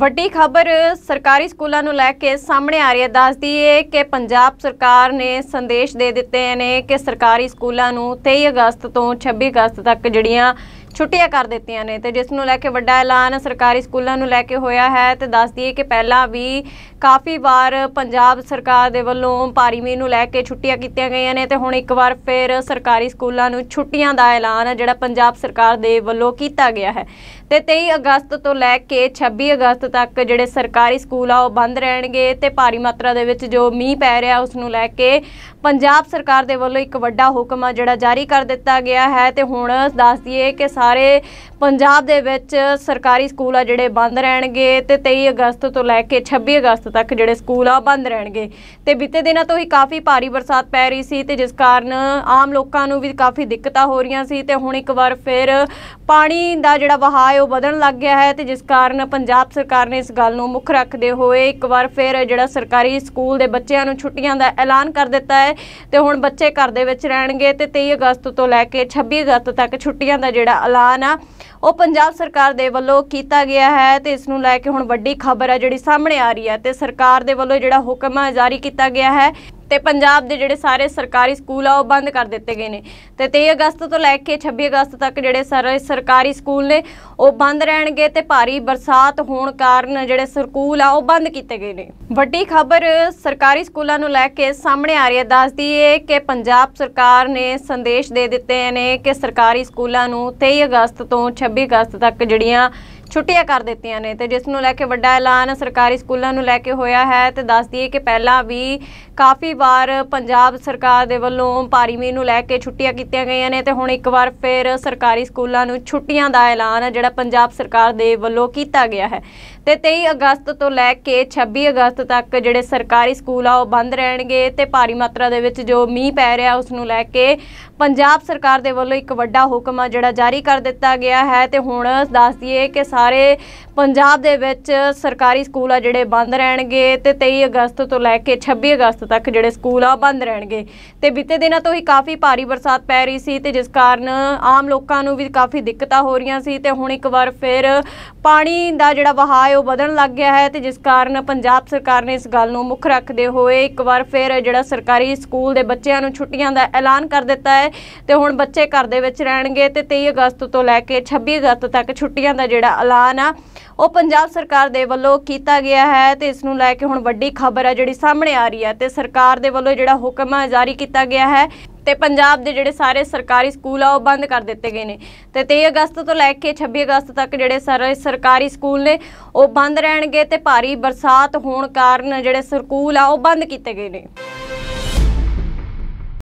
ਵੱਡੀ ਖਬਰ ਸਰਕਾਰੀ ਸਕੂਲਾਂ ਨੂੰ ਲੈ ਕੇ ਸਾਹਮਣੇ ਆ ਰਹੀ ਹੈ ਦੱਸਦੀ ਹੈ ਕਿ ਪੰਜਾਬ ਸਰਕਾਰ ਨੇ ਸੰਦੇਸ਼ ਦੇ ਦਿੱਤੇ ਨੇ ਕਿ ਸਰਕਾਰੀ ਸਕੂਲਾਂ ਨੂੰ 23 ਅਗਸਤ ਤੋਂ 26 ਅਗਸਤ ਤੱਕ ਜਿਹੜੀਆਂ ਛੁੱਟੀਆਂ ਕਰ ਦਿੱਤੀਆਂ ਨੇ ਤੇ ਜਿਸ ਨੂੰ ਲੈ ਕੇ ਵੱਡਾ ਐਲਾਨ ਸਰਕਾਰੀ ਸਕੂਲਾਂ ਨੂੰ ਲੈ ਕੇ ਹੋਇਆ ਹੈ ਤੇ ਦੱਸ ਦਈਏ ਕਿ ਪਹਿਲਾਂ ਵੀ ਕਾਫੀ ਵਾਰ ਪੰਜਾਬ ਸਰਕਾਰ ਦੇ ਵੱਲੋਂ ਭਾਰੀ ਮੀਂਹ ਨੂੰ ਲੈ ਕੇ ਛੁੱਟੀਆਂ ਕੀਤੀਆਂ ਗਈਆਂ ਨੇ ਤੇ ਹੁਣ ਇੱਕ ਵਾਰ ਫਿਰ ਸਰਕਾਰੀ ਸਕੂਲਾਂ ਨੂੰ ਛੁੱਟੀਆਂ ਦਾ ਐਲਾਨ ਜਿਹੜਾ ਪੰਜਾਬ ਸਰਕਾਰ ਦੇ ਵੱਲੋਂ ਕੀਤਾ ਗਿਆ ਹੈ ਤੇ 23 ਅਗਸਤ ਤੋਂ ਲੈ ਕੇ 26 ਅਗਸਤ ਤੱਕ ਜਿਹੜੇ ਸਰਕਾਰੀ ਸਕੂਲ ਆ ਉਹ ਬੰਦ ਰਹਿਣਗੇ ਤੇ ਭਾਰੀ ਮਾਤਰਾ ਦੇ ਵਿੱਚ ਜੋ ਮੀਂਹ ਪੈ ਰਿਹਾ ਉਸ ਨੂੰ ਲੈ ਕੇ ਪੰਜਾਬ ਸਰਕਾਰ ਦੇ ਵੱਲੋਂ ਇੱਕ ਵੱਡਾ ਹੁਕਮ ਆ ਜਿਹੜਾ ਜਾਰੀ ਕਰ ਦਿੱਤਾ ਗਿਆ ਹੈ ਤੇ ਹੁਣ ਦੱਸ ਦਈਏ ਕਿ ਸਾਰੇ ਪੰਜਾਬ ਦੇ ਵਿੱਚ ਸਰਕਾਰੀ ਸਕੂਲ ਆ ਜਿਹੜੇ ਬੰਦ ਰਹਿਣਗੇ ਤੇ 23 ਅਗਸਤ ਤੋਂ ਲੈ ਕੇ 26 ਅਗਸਤ ਤੱਕ ਜਿਹੜੇ ਸਕੂਲ ਆ ਬੰਦ ਰਹਿਣਗੇ ਤੇ ਬੀਤੇ ਦਿਨਾਂ ਤੋਂ ਹੀ ਕਾਫੀ ਭਾਰੀ ਬਰਸਾਤ ਪੈ ਰਹੀ ਸੀ ਤੇ ਜਿਸ ਕਾਰਨ ਆਮ ਲੋਕਾਂ ਨੂੰ ਵੀ ਕਾਫੀ ਦਿੱਕਤਾਂ ਹੋ ਰਹੀਆਂ ਸੀ ਤੇ ਹੁਣ ਇੱਕ ਵਾਰ ਫਿਰ ਪਾਣੀ ਦਾ ਜਿਹੜਾ ਵਹਾਅ ਉਹ ਵਧਣ ਲੱਗ ਗਿਆ ਹੈ ਤੇ ਜਿਸ ਕਾਰਨ ਪੰਜਾਬ ਸਰਕਾਰ ਨੇ ਇਸ ਗੱਲ ਨੂੰ ਮੁੱਖ ਰੱਖਦੇ ਹੋਏ ਇੱਕ ਵਾਰ ਫਿਰ ਜਿਹੜਾ ਸਰਕਾਰੀ ਸਕੂਲ ਦੇ ਬੱਚਿਆਂ ਨੂੰ ਛੁੱਟੀਆਂ ਦਾ ਐਲਾਨ ਕਰ ਦਿੱਤਾ ਹੈ ਤੇ ਹੁਣ ਬੱਚੇ ਘਰ ਦੇ ਵਿੱਚ ਰਹਿਣਗੇ ਤੇ 23 ਅਗਸਤ ਤੋਂ ਲੈ ਕੇ 26 ਅਗਸਤ ਤੱਕ ਛੁੱਟੀਆਂ ਦਾ ਜਿਹੜਾ ਐਲਾਨ ਆ ਉਹ ਪੰਜਾਬ ਸਰਕਾਰ ਦੇ ਵੱਲੋਂ ਕੀਤਾ ਗਿਆ ਹੈ ਤੇ ਇਸ ਨੂੰ ਲੈ ਕੇ ਹੁਣ ਵੱਡੀ ਖਬਰ ਹੈ ਜਿਹੜੀ ਸਾਹਮਣੇ ਆ ਰਹੀ ਹੈ ਤੇ ਸਰਕਾਰ ਦੇ ਵੱਲੋਂ ਜਿਹੜਾ ਹੁਕਮ ਜਾਰੀ ਕੀਤਾ ਗਿਆ ਹੈ ਤੇ ਪੰਜਾਬ ਦੇ ਜਿਹੜੇ ਸਾਰੇ ਸਰਕਾਰੀ ਸਕੂਲ ਆ ਉਹ ਬੰਦ ਕਰ ਦਿੱਤੇ ਗਏ ਨੇ ਤੇ 23 ਅਗਸਤ ਤੋਂ ਲੈ ਕੇ 26 ਅਗਸਤ ਤੱਕ ਜਿਹੜੇ ਸਾਰੇ ਸਰਕਾਰੀ ਸਕੂਲ ਨੇ ਉਹ ਬੰਦ ਰਹਿਣਗੇ ਤੇ ਭਾਰੀ ਬਰਸਾਤ ਹੋਣ ਕਾਰਨ ਜਿਹੜੇ ਸਕੂਲ ਆ ਉਹ ਬੰਦ ਕੀਤੇ ਗਏ ਨੇ ਵੱਡੀ ਖਬਰ ਸਰਕਾਰੀ ਸਕੂਲਾਂ ਨੂੰ ਲੈ ਕੇ ਸਾਹਮਣੇ ਆ ਰਹੀ ਹੈ ਦੱਸਦੀ ਏ ਕਿ ਪੰਜਾਬ ਸਰਕਾਰ ਨੇ ਸੰਦੇਸ਼ ਦੇ ਦਿੱਤੇ ਨੇ ਕਿ ਸਰਕਾਰੀ ਸਕੂਲਾਂ ਨੂੰ 23 ਅਗਸਤ ਤੋਂ 26 ਅਗਸਤ ਤੱਕ ਜਿਹੜੀਆਂ ਛੁੱਟੀਆਂ ਕਰ ਦਿੱਤੀਆਂ ਨੇ ਤੇ ਜਿਸ ਨੂੰ ਲੈ ਕੇ ਵੱਡਾ ਐਲਾਨ ਸਰਕਾਰੀ ਸਕੂਲਾਂ ਨੂੰ ਲੈ ਕੇ ਹੋਇਆ ਹੈ ਤੇ ਦੱਸ ਦਈਏ ਕਿ ਪਹਿਲਾਂ ਵੀ ਕਾਫੀ ਵਾਰ ਪੰਜਾਬ ਸਰਕਾਰ ਦੇ ਵੱਲੋਂ ਭਾਰੀ ਮੀਂਹ ਨੂੰ ਲੈ ਕੇ ਛੁੱਟੀਆਂ ਕੀਤੀਆਂ ਗਈਆਂ ਨੇ ਤੇ ਹੁਣ ਇੱਕ ਵਾਰ ਫਿਰ ਸਰਕਾਰੀ ਸਕੂਲਾਂ ਨੂੰ ਛੁੱਟੀਆਂ ਦਾ ਐਲਾਨ ਜਿਹੜਾ ਪੰਜਾਬ ਸਰਕਾਰ ਦੇ ਵੱਲੋਂ ਕੀਤਾ ਗਿਆ ਹੈ ਤੇ 23 ਅਗਸਤ ਤੋਂ ਲੈ ਕੇ 26 ਅਗਸਤ ਤੱਕ ਜਿਹੜੇ ਸਰਕਾਰੀ ਸਕੂਲ ਆ ਉਹ ਬੰਦ ਰਹਿਣਗੇ ਤੇ ਭਾਰੀ ਮਾਤਰਾ ਦੇ ਵਿੱਚ ਜੋ ਮੀਂਹ ਪੈ ਰਿਹਾ ਉਸ ਨੂੰ ਲੈ ਕੇ ਪੰਜਾਬ ਸਰਕਾਰ ਦੇ ਵੱਲੋਂ ਇੱਕ ਵੱਡਾ ਹੁਕਮ ਆ ਜਿਹੜਾ ਜਾਰੀ ਕਰ ਦਿੱਤਾ ਗਿਆ ਹੈ ਤੇ ਹੁਣ ਦੱਸ ਦਈਏ ਕਿ ਸਾਰੇ ਪੰਜਾਬ ਦੇ ਵਿੱਚ ਸਰਕਾਰੀ ਸਕੂਲ ਆ ਜਿਹੜੇ ਬੰਦ ਰਹਿਣਗੇ ਤੇ 23 ਅਗਸਤ ਤੋਂ ਲੈ ਕੇ 26 ਅਗਸਤ ਤੱਕ ਜਿਹੜੇ ਸਕੂਲ ਆ ਬੰਦ ਰਹਿਣਗੇ ਤੇ ਬੀਤੇ ਦਿਨਾਂ ਤੋਂ ਹੀ ਕਾਫੀ ਭਾਰੀ ਬਰਸਾਤ ਪੈ ਰਹੀ ਸੀ ਤੇ ਜਿਸ ਕਾਰਨ ਆਮ ਲੋਕਾਂ ਨੂੰ ਵੀ ਕਾਫੀ ਦਿੱਕਤਾਂ ਹੋ ਰਹੀਆਂ ਸੀ ਤੇ ਹੁਣ ਇੱਕ ਵਾਰ ਫਿਰ ਪਾਣੀ ਦਾ ਜਿਹੜਾ ਵਹਾਅ ਹੈ ਉਹ ਵਧਣ ਲੱਗ ਗਿਆ ਹੈ ਤੇ ਜਿਸ ਕਾਰਨ ਪੰਜਾਬ ਸਰਕਾਰ ਨੇ ਇਸ ਗੱਲ ਨੂੰ ਮੁੱਖ ਰੱਖਦੇ ਹੋਏ ਇੱਕ ਵਾਰ ਫਿਰ ਜਿਹੜਾ ਸਰਕਾਰੀ ਸਕੂਲ ਦੇ ਬੱਚਿਆਂ ਨੂੰ ਛੁੱਟੀਆਂ ਦਾ ਐਲਾਨ ਕਰ ਦਿੱਤਾ ਹੈ ਤੇ ਹੁਣ ਬੱਚੇ ਘਰ ਦੇ ਵਿੱਚ ਰਹਿਣਗੇ ਤੇ 23 ਅਗਸਤ ਤੋਂ ਲੈ ਕੇ 26 ਅਗਸਤ ਤੱਕ ਛੁੱਟੀਆਂ ਦਾ ਜਿਹੜਾ ਐਲਾਨ ਆ ਉਹ ਪੰਜਾਬ ਸਰਕਾਰ ਦੇ ਵੱਲੋਂ ਕੀਤਾ ਗਿਆ ਹੈ ਤੇ ਇਸ ਨੂੰ ਲੈ ਕੇ ਹੁਣ ਵੱਡੀ ਖਬਰ ਆ ਜਿਹੜੀ ਸਾਹਮਣੇ ਆ ਰਹੀ ਹੈ ਤੇ ਸਰਕਾਰ ਦੇ ਵੱਲੋਂ ਜਿਹੜਾ ਹੁਕਮ ਆ ਜਾਰੀ ਕੀਤਾ ਗਿਆ ਹੈ ਤੇ ਪੰਜਾਬ ਦੇ ਜਿਹੜੇ ਸਾਰੇ ਸਰਕਾਰੀ ਸਕੂਲ ਆ ਉਹ ਬੰਦ ਕਰ ਦਿੱਤੇ ਗਏ ਨੇ ਤੇ 23 ਅਗਸਤ ਤੋਂ ਲੈ ਕੇ 26 ਅਗਸਤ ਤੱਕ ਜਿਹੜੇ ਸਾਰੇ ਸਰਕਾਰੀ ਸਕੂਲ ਨੇ ਉਹ ਬੰਦ ਰਹਿਣਗੇ ਤੇ ਭਾਰੀ ਬਰਸਾਤ ਹੋਣ ਕਾਰਨ ਜਿਹੜੇ ਸਕੂਲ ਆ ਉਹ ਬੰਦ ਕੀਤੇ ਗਏ ਨੇ